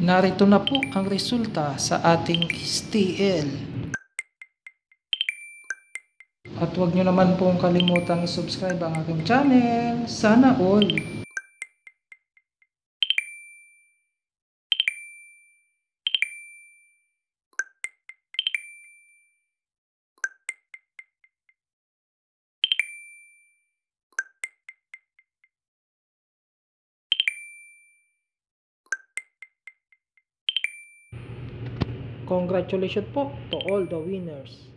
Narito na po ang resulta sa ating STL. At huwag nyo naman pong kalimutang i-subscribe ang aking channel. Sana all! Congratulations po to all the winners.